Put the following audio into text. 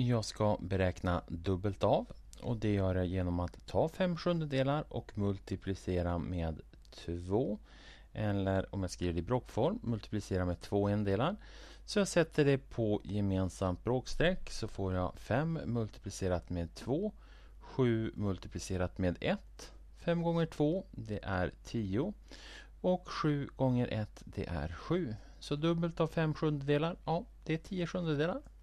Jag ska beräkna dubbelt av och det gör jag genom att ta 5 sjundedelar och multiplicera med 2 eller om jag skriver det i bråkform multiplicera med 2 endelar. Så jag sätter det på gemensamt bråkstreck så får jag 5 multiplicerat med 2 7 multiplicerat med 1 5 gånger 2 det är 10 och 7 gånger 1 det är 7. Så dubbelt av 5 sjundedelar, ja det är 10 sjundedelar.